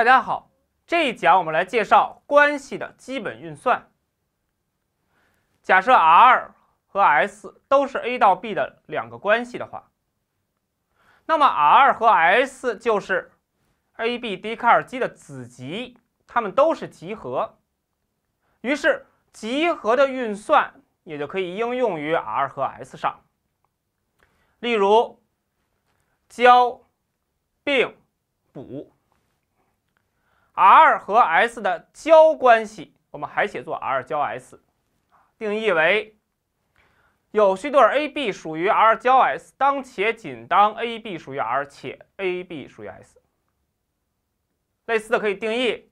大家好，这一讲我们来介绍关系的基本运算。假设 R 和 S 都是 A 到 B 的两个关系的话，那么 R 和 S 就是 A、B 笛卡尔基的子集，它们都是集合，于是集合的运算也就可以应用于 R 和 S 上。例如，交、并、补。R 和 S 的交关系，我们还写作 R 交 S，定义为有序对 AB 属于 R 交 S，当且仅当 AB 属于 R 且 AB 属于 S。类似的，可以定义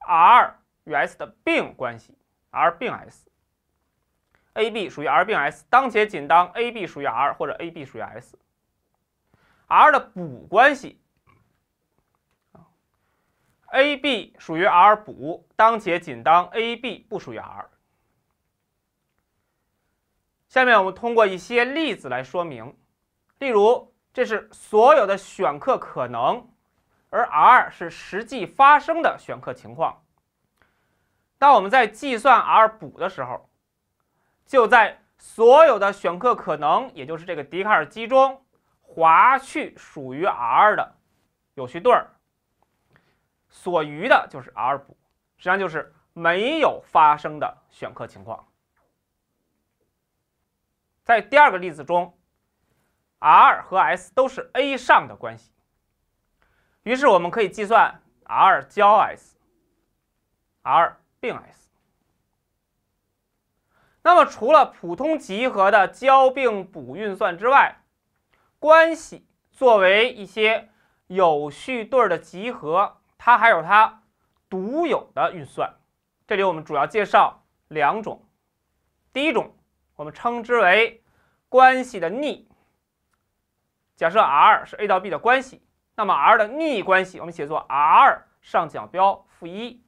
R 与 S 的并关系 R 并 S，AB 属于 R 并 S，当且仅当 AB 属于 R 或者 AB 属于 S。R 的补关系。A、B 属于 R 补，当且仅当 A、B 不属于 R。下面我们通过一些例子来说明。例如，这是所有的选课可能，而 R 是实际发生的选课情况。当我们在计算 R 补的时候，就在所有的选课可能，也就是这个笛卡尔积中，划去属于 R 的有序对儿。所余的就是 R 补，实际上就是没有发生的选课情况。在第二个例子中，R 和 S 都是 A 上的关系，于是我们可以计算 R 交 S，R 并 S。那么除了普通集合的交、并、补运算之外，关系作为一些有序对的集合。它还有它独有的运算，这里我们主要介绍两种。第一种，我们称之为关系的逆。假设 R 是 A 到 B 的关系，那么 R 的逆关系我们写作 R 上角标负一，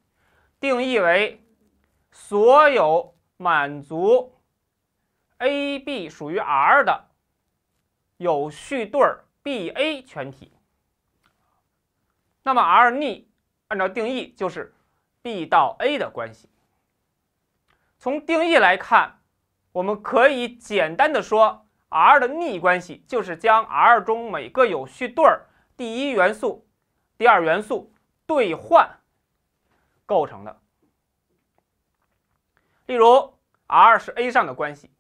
定义为所有满足 a b 属于 R 的有序对 b a 全体。那么 R 逆。按照定义，就是 b 到 a 的关系。从定义来看，我们可以简单的说，R 的逆关系就是将 R 中每个有序对第一元素、第二元素兑换构成的。例如，R 是 A 上的关系，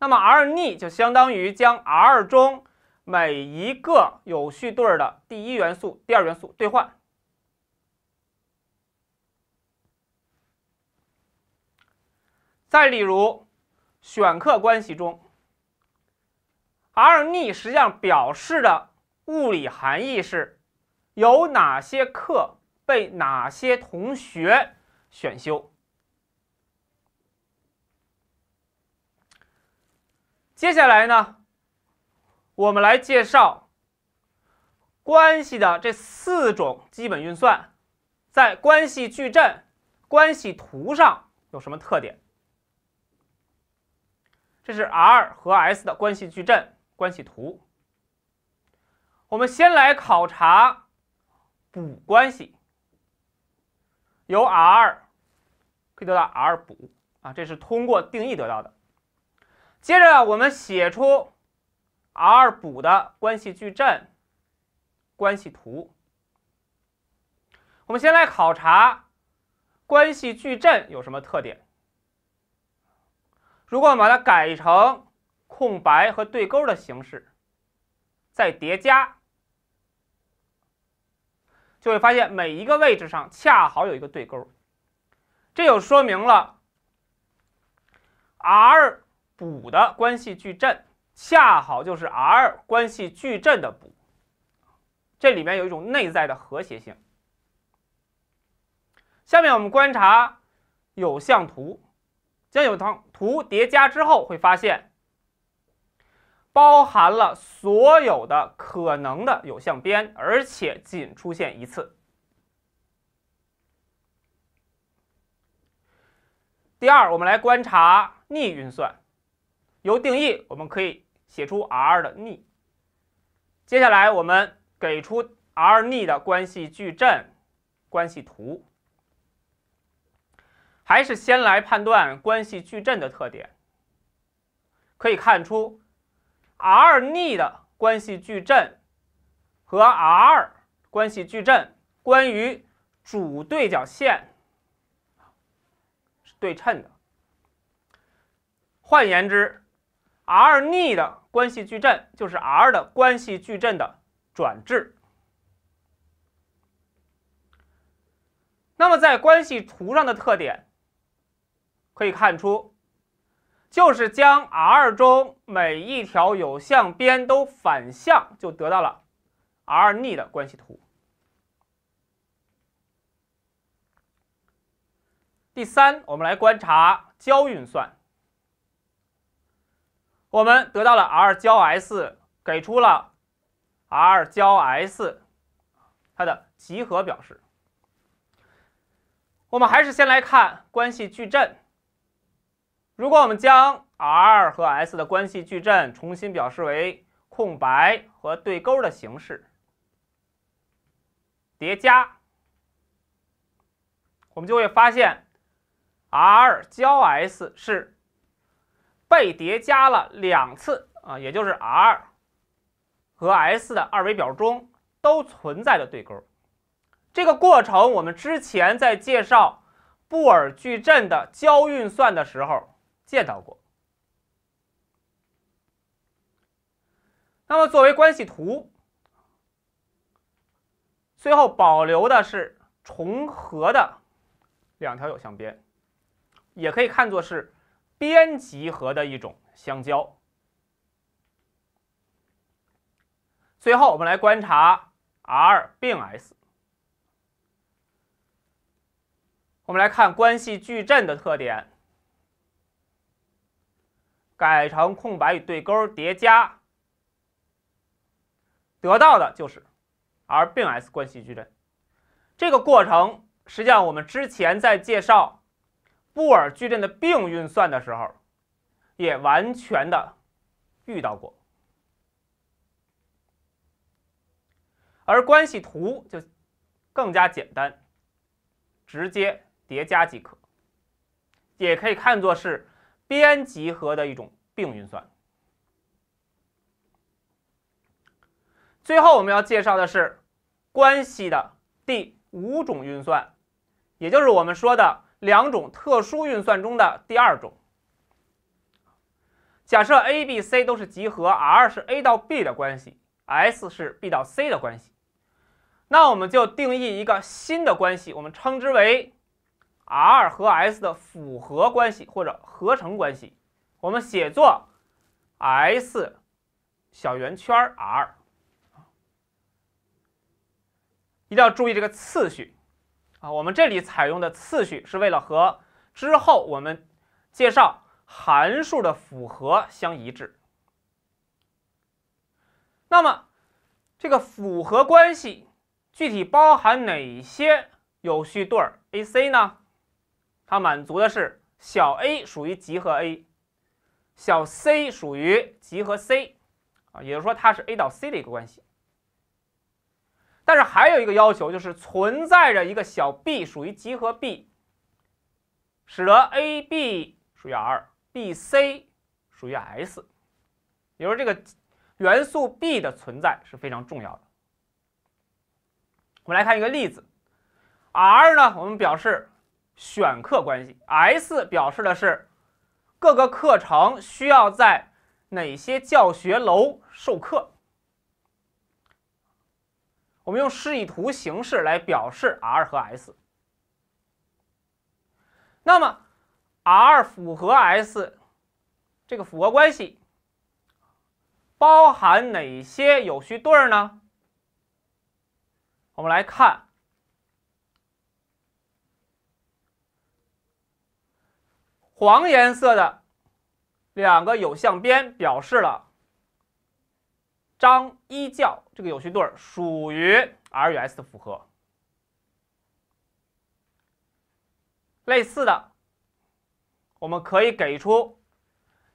那么 R 逆就相当于将 R 中每一个有序对的第一元素、第二元素兑换。再例如，选课关系中，R 逆实际上表示的物理含义是：有哪些课被哪些同学选修。接下来呢，我们来介绍关系的这四种基本运算，在关系矩阵、关系图上有什么特点。这是 R 和 S 的关系矩阵、关系图。我们先来考察补关系，由 R 可以得到 R 补啊，这是通过定义得到的。接着我们写出 R 补的关系矩阵、关系图。我们先来考察关系矩阵有什么特点。如果我们把它改成空白和对勾的形式，再叠加，就会发现每一个位置上恰好有一个对勾，这就说明了 R 补的关系矩阵恰好就是 R 关系矩阵的补，这里面有一种内在的和谐性。下面我们观察有向图。将有图叠加之后，会发现包含了所有的可能的有向边，而且仅出现一次。第二，我们来观察逆运算。由定义，我们可以写出 R 的逆。接下来，我们给出 R 逆的关系矩阵、关系图。还是先来判断关系矩阵的特点。可以看出，R 逆的关系矩阵和 R 关系矩阵关于主对角线是对称的。换言之，R 逆的关系矩阵就是 R 的关系矩阵的转置。那么在关系图上的特点。可以看出，就是将 R 中每一条有向边都反向，就得到了 R 逆的关系图。第三，我们来观察交运算，我们得到了 R 交 S，给出了 R 交 S 它的集合表示。我们还是先来看关系矩阵。如果我们将 R 和 S 的关系矩阵重新表示为空白和对勾的形式，叠加，我们就会发现 R 交 S 是被叠加了两次啊，也就是 R 和 S 的二维表中都存在的对勾。这个过程我们之前在介绍布尔矩阵的交运算的时候。见到过。那么，作为关系图，最后保留的是重合的两条有向边，也可以看作是边集合的一种相交。最后，我们来观察 R 并 S。我们来看关系矩阵的特点。改成空白与对勾叠加，得到的就是 R 并 S 关系矩阵。这个过程实际上我们之前在介绍布尔矩阵的并运算的时候，也完全的遇到过。而关系图就更加简单，直接叠加即可，也可以看作是。边集合的一种并运算。最后我们要介绍的是关系的第五种运算，也就是我们说的两种特殊运算中的第二种。假设 A、B、C 都是集合，R 是 A 到 B 的关系，S 是 B 到 C 的关系，那我们就定义一个新的关系，我们称之为。r 和 s 的复合关系或者合成关系，我们写作 s 小圆圈 r，一定要注意这个次序啊。我们这里采用的次序是为了和之后我们介绍函数的复合相一致。那么，这个复合关系具体包含哪些有序对 ac 呢？它满足的是小 a 属于集合 A，小 c 属于集合 C，啊，也就是说它是 A 到 C 的一个关系。但是还有一个要求，就是存在着一个小 b 属于集合 B，使得 ab 属于 R，bc 属于 S，也就是这个元素 b 的存在是非常重要的。我们来看一个例子，R 呢，我们表示。选课关系 S 表示的是各个课程需要在哪些教学楼授课。我们用示意图形式来表示 R 和 S。那么 R 符合 S 这个符合关系包含哪些有序对呢？我们来看。黄颜色的两个有向边表示了张一教这个有序对儿属于 R 与 S 的复合。类似的，我们可以给出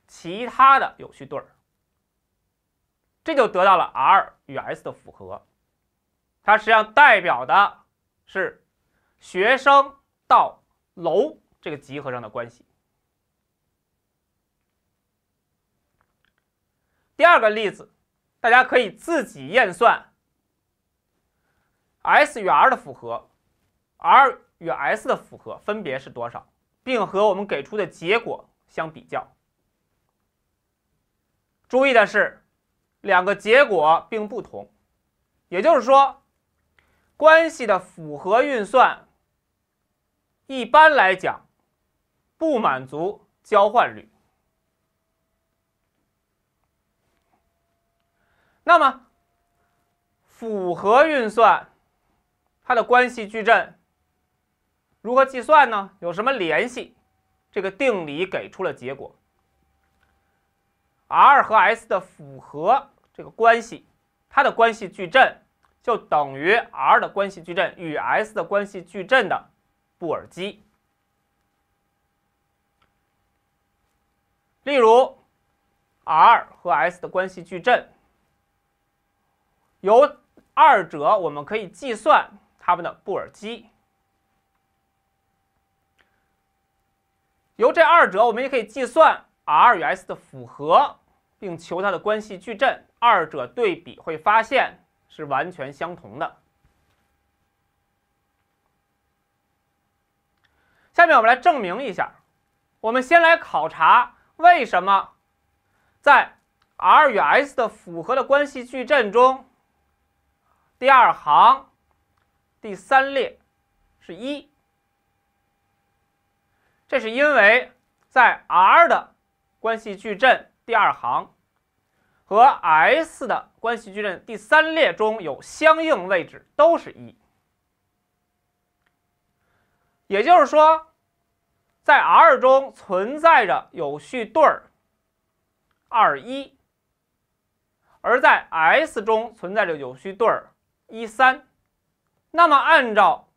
其他的有序对儿，这就得到了 R 与 S 的复合。它实际上代表的是学生到楼这个集合上的关系。第二个例子，大家可以自己验算 s 与 r 的符合，r 与 s 的符合分别是多少，并和我们给出的结果相比较。注意的是，两个结果并不同，也就是说，关系的符合运算一般来讲不满足交换律。那么，复合运算它的关系矩阵如何计算呢？有什么联系？这个定理给出了结果。R 和 S 的复合这个关系，它的关系矩阵就等于 R 的关系矩阵与 S 的关系矩阵的布尔积。例如，R 和 S 的关系矩阵。由二者，我们可以计算它们的布尔积。由这二者，我们也可以计算 R 与 S 的复合，并求它的关系矩阵。二者对比会发现是完全相同的。下面我们来证明一下。我们先来考察为什么在 R 与 S 的复合的关系矩阵中。第二行，第三列是一，这是因为在 R 的关系矩阵第二行和 S 的关系矩阵第三列中有相应位置都是一，也就是说，在 R 中存在着有序对儿 （2，1），而在 S 中存在着有序对儿。一三，那么按照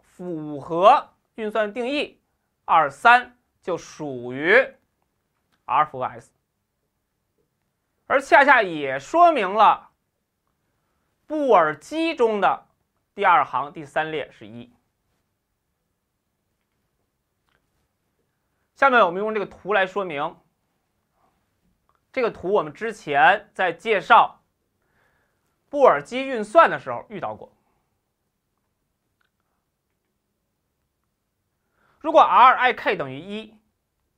符合运算定义，二三就属于 RFS，而恰恰也说明了布尔基中的第二行第三列是一。下面我们用这个图来说明。这个图我们之前在介绍。布尔基运算的时候遇到过。如果 R i k 等于一，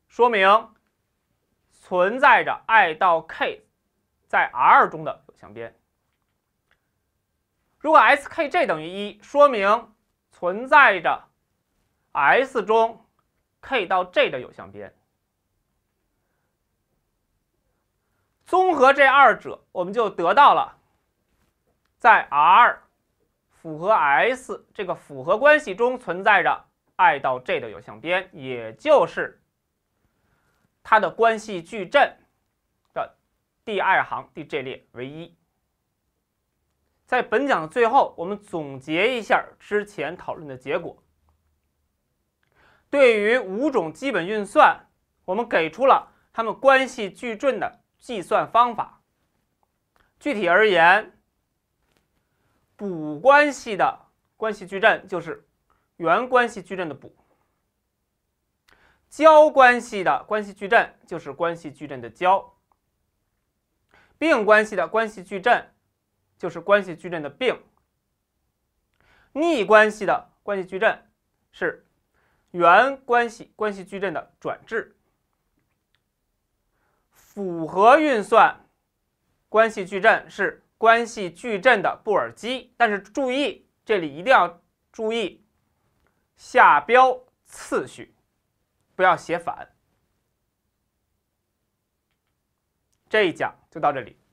说明存在着 i 到 k 在 R 中的有向边；如果 s k j 等于一，说明存在着 s 中 k 到 j 的有向边。综合这二者，我们就得到了。在 R 符合 S 这个符合关系中存在着 i 到 j 的有向边，也就是它的关系矩阵的第二行第 j 列为一。在本讲的最后，我们总结一下之前讨论的结果。对于五种基本运算，我们给出了它们关系矩阵的计算方法。具体而言，补关系的关系矩阵就是原关系矩阵的补。交关系的关系矩阵就是关系矩阵的交。并关系的关系矩阵就是关系矩阵的并。逆关系的关系矩阵是原关系关系矩阵的转置。符合运算关系矩阵是。关系矩阵的布尔积，但是注意这里一定要注意下标次序，不要写反。这一讲就到这里。